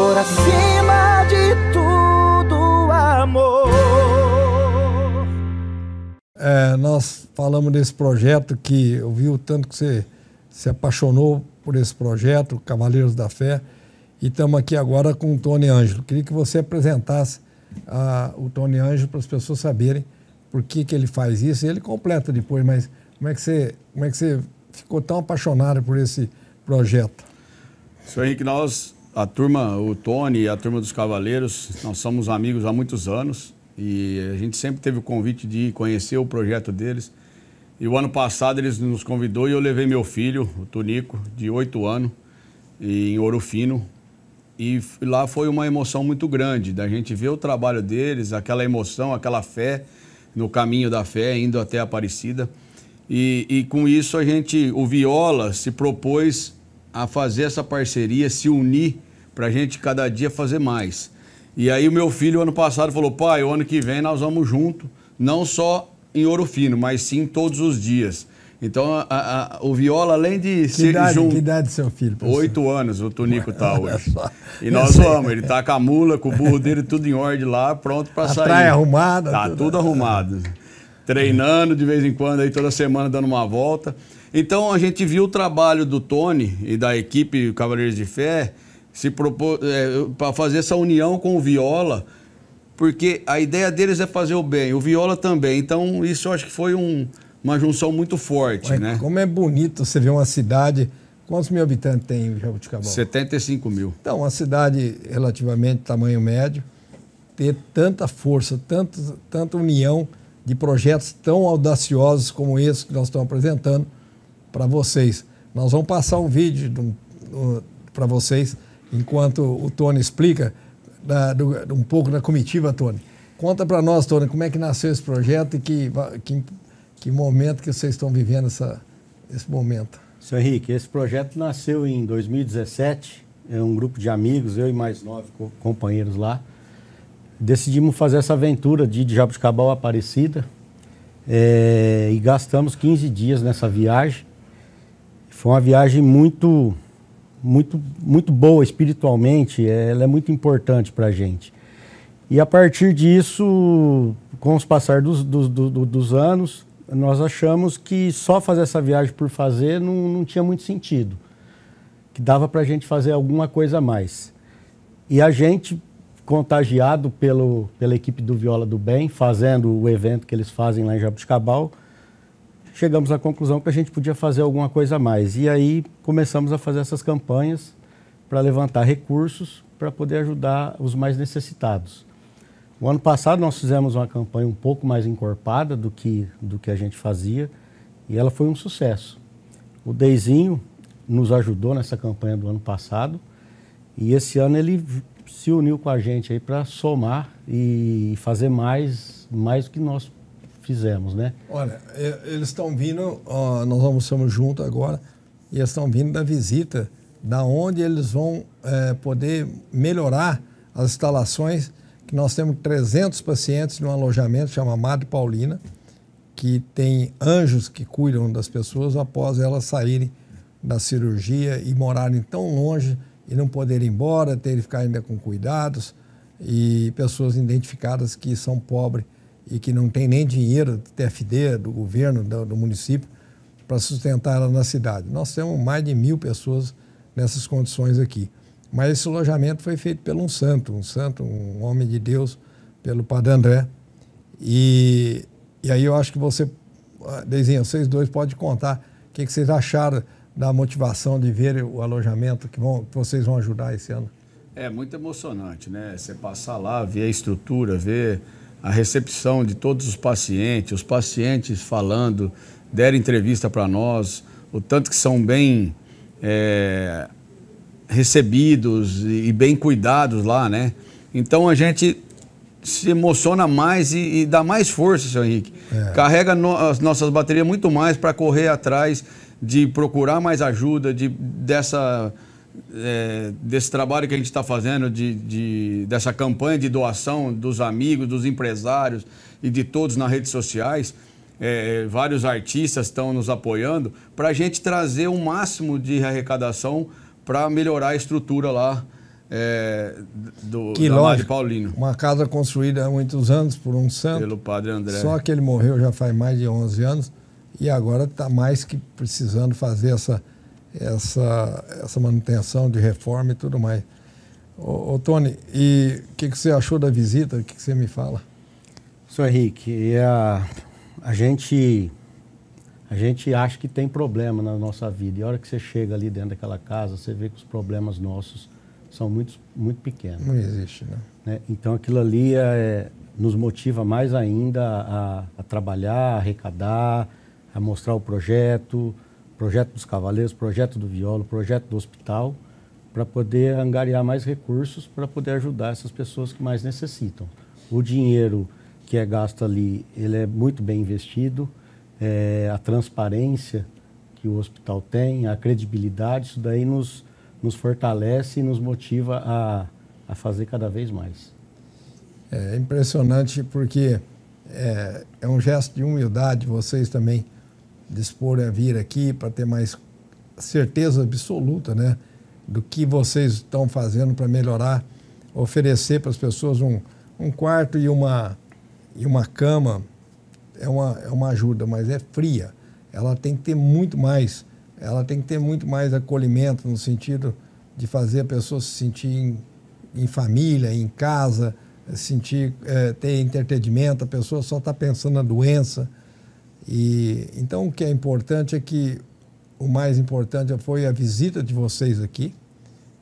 por acima de tudo, amor. É, nós falamos desse projeto que eu vi o tanto que você se apaixonou por esse projeto, Cavaleiros da Fé, e estamos aqui agora com o Tony Ângelo. Queria que você apresentasse a, o Tony Ângelo para as pessoas saberem por que, que ele faz isso. Ele completa depois, mas como é que você, como é que você ficou tão apaixonado por esse projeto? aí que nós a turma, o Tony e a turma dos Cavaleiros, nós somos amigos há muitos anos e a gente sempre teve o convite de conhecer o projeto deles. E o ano passado eles nos convidou e eu levei meu filho, o Tonico, de 8 anos, em Ouro Fino. E lá foi uma emoção muito grande da gente ver o trabalho deles, aquela emoção, aquela fé, no caminho da fé, indo até Aparecida. E, e com isso a gente, o Viola se propôs a fazer essa parceria, se unir para a gente cada dia fazer mais. E aí o meu filho ano passado falou, pai, o ano que vem nós vamos junto, não só em Ouro Fino, mas sim todos os dias. Então, a, a, o Viola, além de que ser idade, junto... Que idade seu filho? Professor? Oito anos o Tonico está hoje. E nós vamos, ele está com a mula, com o burro dele, tudo em ordem lá, pronto para sair. praia arrumada. Tá tudo, tudo arrumado. Treinando de vez em quando, aí toda semana dando uma volta. Então, a gente viu o trabalho do Tony e da equipe Cavaleiros de Fé se é, para fazer essa união com o Viola, porque a ideia deles é fazer o bem, o Viola também. Então, isso eu acho que foi um, uma junção muito forte, né? Como é bonito você ver uma cidade... Quantos mil habitantes tem Jabuticabal? 75 mil. Então, uma cidade relativamente tamanho médio, ter tanta força, tanto, tanta união de projetos tão audaciosos como esse que nós estamos apresentando para vocês. Nós vamos passar um vídeo para vocês enquanto o Tony explica da, do, um pouco da comitiva, Tony. Conta para nós, Tony, como é que nasceu esse projeto e que, que, que momento que vocês estão vivendo essa, esse momento. Seu Henrique, esse projeto nasceu em 2017. É um grupo de amigos, eu e mais nove companheiros lá. Decidimos fazer essa aventura de Jabuticabal Aparecida é, e gastamos 15 dias nessa viagem. Foi uma viagem muito muito, muito boa espiritualmente, é, ela é muito importante para a gente. E a partir disso, com os passar dos, dos, dos, dos, anos, nós achamos que só fazer essa viagem por fazer não, não tinha muito sentido, que dava para a gente fazer alguma coisa a mais. E a gente, contagiado pelo, pela equipe do Viola do Bem, fazendo o evento que eles fazem lá em Jabuticabal, chegamos à conclusão que a gente podia fazer alguma coisa a mais. E aí começamos a fazer essas campanhas para levantar recursos para poder ajudar os mais necessitados. O ano passado nós fizemos uma campanha um pouco mais encorpada do que, do que a gente fazia e ela foi um sucesso. O Deizinho nos ajudou nessa campanha do ano passado e esse ano ele se uniu com a gente aí para somar e fazer mais, mais do que nós fizemos, né? Olha, eles estão vindo, ó, nós almoçamos junto agora, e eles estão vindo da visita, da onde eles vão é, poder melhorar as instalações, que nós temos 300 pacientes num alojamento chamado Madre Paulina, que tem anjos que cuidam das pessoas após elas saírem da cirurgia e morarem tão longe e não poderem ir embora, terem que ficar ainda com cuidados e pessoas identificadas que são pobres e que não tem nem dinheiro do TFD, do governo, do, do município, para sustentar ela na cidade. Nós temos mais de mil pessoas nessas condições aqui. Mas esse alojamento foi feito pelo um santo, um santo, um homem de Deus, pelo Padre André. E, e aí eu acho que você, ah, Deizinha, vocês dois podem contar o que, que vocês acharam da motivação de ver o alojamento que, vão, que vocês vão ajudar esse ano. É muito emocionante, né? Você passar lá, ver a estrutura, ver a recepção de todos os pacientes, os pacientes falando, deram entrevista para nós, o tanto que são bem é, recebidos e bem cuidados lá, né? Então a gente se emociona mais e, e dá mais força, senhor Henrique. É. Carrega no, as nossas baterias muito mais para correr atrás de procurar mais ajuda, de, dessa é, desse trabalho que a gente está fazendo, de, de, dessa campanha de doação dos amigos, dos empresários e de todos nas redes sociais, é, vários artistas estão nos apoiando, para a gente trazer o um máximo de arrecadação para melhorar a estrutura lá é, do que da lógico, Paulino. Uma casa construída há muitos anos por um santo. Pelo padre André. Só que ele morreu já faz mais de 11 anos e agora está mais que precisando fazer essa essa, essa manutenção de reforma e tudo mais. Ô, ô Tony, e o que, que, você achou da visita? O que, que, você me fala? Sr. Henrique, a, a, gente, a gente acha que tem problema na nossa vida. E a hora que você chega ali dentro daquela casa, você vê que os problemas nossos são muito, muito pequenos. Não existe, né? né? Então aquilo ali é, nos motiva mais ainda a, a trabalhar, a arrecadar, a mostrar o projeto, projeto dos cavaleiros, projeto do violo, projeto do hospital, para poder angariar mais recursos para poder ajudar essas pessoas que mais necessitam. O dinheiro que é gasto ali, ele é muito bem investido, é, a transparência que o hospital tem, a credibilidade, isso daí nos, nos fortalece e nos motiva a, a fazer cada vez mais. É impressionante porque é, é um gesto de humildade vocês também dispor a vir aqui para ter mais certeza absoluta né, do que vocês estão fazendo para melhorar, oferecer para as pessoas um, um quarto e uma, e uma cama é uma, é uma ajuda, mas é fria. Ela tem que ter muito mais, ela tem que ter muito mais acolhimento no sentido de fazer a pessoa se sentir em, em família, em casa, sentir é, ter entretenimento, a pessoa só está pensando na doença e então o que é importante é que o mais importante foi a visita de vocês aqui.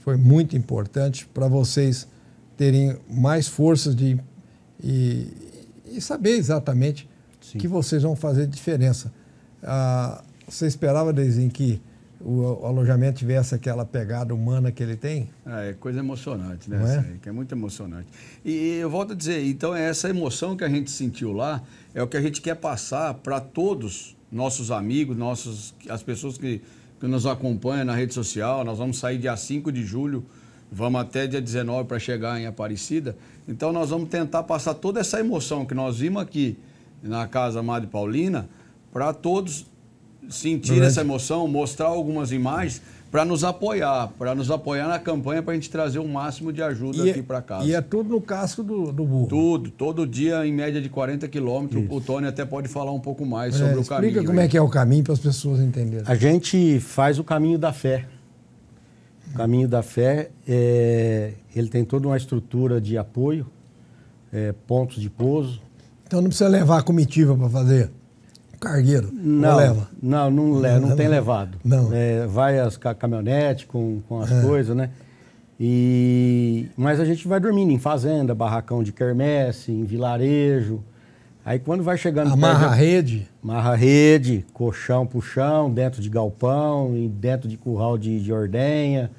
Foi muito importante para vocês terem mais forças de e, e saber exatamente que vocês vão fazer diferença. Ah, você esperava, desde que o alojamento tivesse aquela pegada humana que ele tem? Ah, é coisa emocionante, né? É? Aí, que é muito emocionante. E eu volto a dizer, então é essa emoção que a gente sentiu lá, é o que a gente quer passar para todos nossos amigos, nossos, as pessoas que, que nos acompanham na rede social. Nós vamos sair dia 5 de julho, vamos até dia 19 para chegar em Aparecida. Então nós vamos tentar passar toda essa emoção que nós vimos aqui na Casa Madre Paulina para todos sentir é? essa emoção, mostrar algumas imagens para nos apoiar, para nos apoiar na campanha, para a gente trazer o máximo de ajuda e é aqui para casa. E é tudo no casco do, do burro? Tudo, todo dia em média de 40 quilômetros. O Tony até pode falar um pouco mais é, sobre o caminho. Explica como aí. é que é o caminho para as pessoas entenderem. A gente faz o caminho da fé. O caminho da fé, é, ele tem toda uma estrutura de apoio, é, pontos de pouso. Então não precisa levar a comitiva para fazer? cargueiro? Não, não leva? Não, não, leva, não, não tem levado. Não. É, vai as caminhonete com, com as é. coisas, né? E, mas a gente vai dormindo em fazenda, barracão de quermesse, em vilarejo. Aí quando vai chegando... Amarra perto, rede? Amarra rede, colchão pro chão, dentro de galpão, dentro de curral de, de ordenha.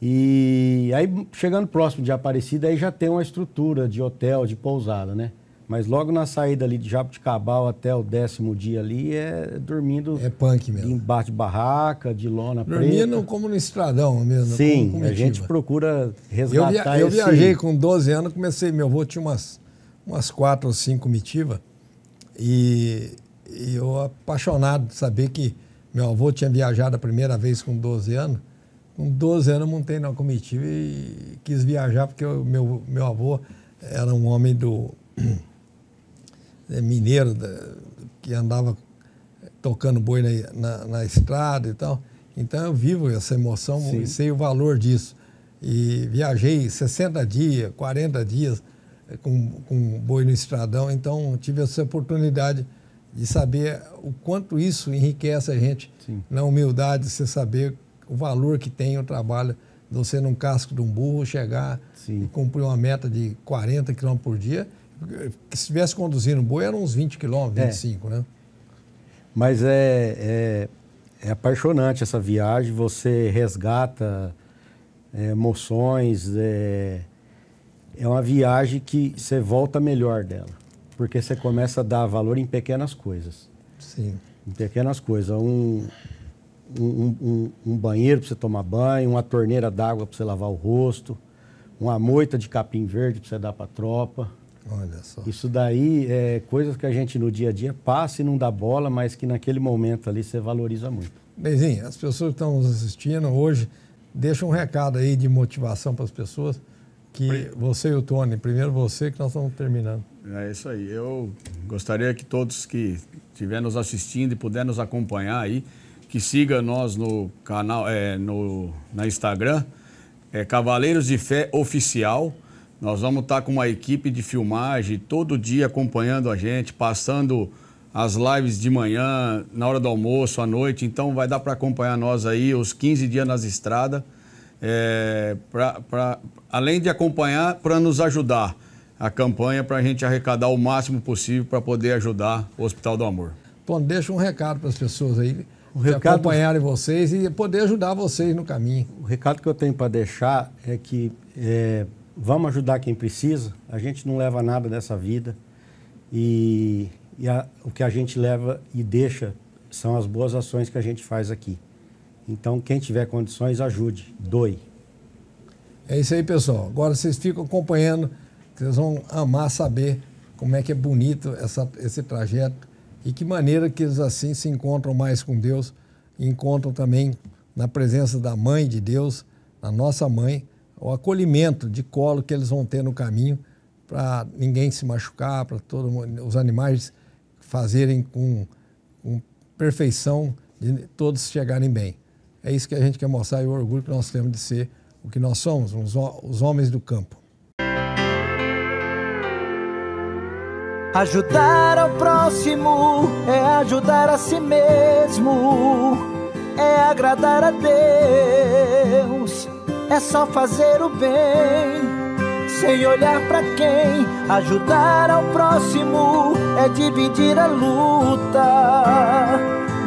E aí chegando próximo de Aparecida, aí já tem uma estrutura de hotel, de pousada, né? Mas logo na saída ali de Jabuticabal até o décimo dia ali é dormindo. É punk mesmo. Embaixo de barraca, de lona dormindo preta. como no estradão mesmo. Sim, a gente procura resgatar eu via, Eu esse... viajei com 12 anos, comecei, meu avô tinha umas, umas quatro ou cinco mitivas e, e, eu apaixonado de saber que meu avô tinha viajado a primeira vez com 12 anos. Com 12 anos eu montei na comitiva e quis viajar porque eu, meu, meu avô era um homem do É, mineiro da, que andava tocando boi na, na, na, estrada e tal. Então eu vivo essa emoção Sim. e sei o valor disso. E viajei 60 dias, 40 eh, dias com, com boi no estradão, então tive essa oportunidade de saber o quanto isso enriquece a gente Sim. na humildade, você saber o valor que tem o trabalho de você num casco de um burro chegar Sim. e cumprir uma meta de 40 km por dia que se estivesse conduzindo um boi, eram uns 20 quilômetros, 25, é. né? Mas é, é, é, apaixonante essa viagem, você resgata é, emoções, é, é uma viagem que você volta melhor dela, porque você começa a dar valor em pequenas coisas. Sim. Em pequenas coisas. Um, um, um, um banheiro para você tomar banho, uma torneira d'água para você lavar o rosto, uma moita de capim verde para você dar para a tropa Olha só. Isso daí é coisas que a gente no dia a dia passa e não dá bola, mas que naquele momento ali você valoriza muito. Benzinho, as pessoas que estão nos assistindo hoje, deixa um recado aí de motivação para as pessoas que você e o Tony, primeiro você que nós estamos terminando. É isso aí. Eu gostaria que todos que estiverem nos assistindo e puder nos acompanhar aí, que siga nós no canal, é, no, na Instagram, é Cavaleiros de Fé Oficial. Nós vamos estar tá com uma equipe de filmagem todo dia acompanhando a gente, passando as lives de manhã, na hora do almoço, à noite. Então vai dar para acompanhar nós aí os 15 dias nas estradas, é, além de acompanhar, para nos ajudar a campanha, para a gente arrecadar o máximo possível para poder ajudar o Hospital do Amor. Tom, deixa um recado para as pessoas aí o recado... acompanharem vocês e poder ajudar vocês no caminho. O recado que eu tenho para deixar é que é, vamos ajudar quem precisa. A gente não leva nada dessa vida e, e a, o que a gente leva e deixa são as boas ações que a gente faz aqui. Então, quem tiver condições, ajude, doe. É isso aí, pessoal. Agora vocês ficam acompanhando, vocês vão amar saber como é que é bonito essa, esse trajeto e que maneira que eles assim se encontram mais com Deus, encontram também na presença da Mãe de Deus, na nossa Mãe, o acolhimento de colo que eles vão ter no caminho para ninguém se machucar, para todos os animais fazerem com, com perfeição de todos chegarem bem. É isso que a gente quer mostrar e o orgulho que nós temos de ser o que nós somos, os, os homens do campo. Ajudar ao próximo é ajudar a si mesmo, é agradar a Deus é só fazer o bem, sem olhar para quem. Ajudar ao próximo é dividir a luta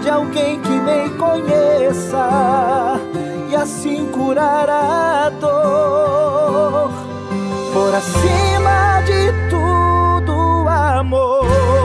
de alguém que nem conheça e assim curar a dor. Por acima de tudo, amor.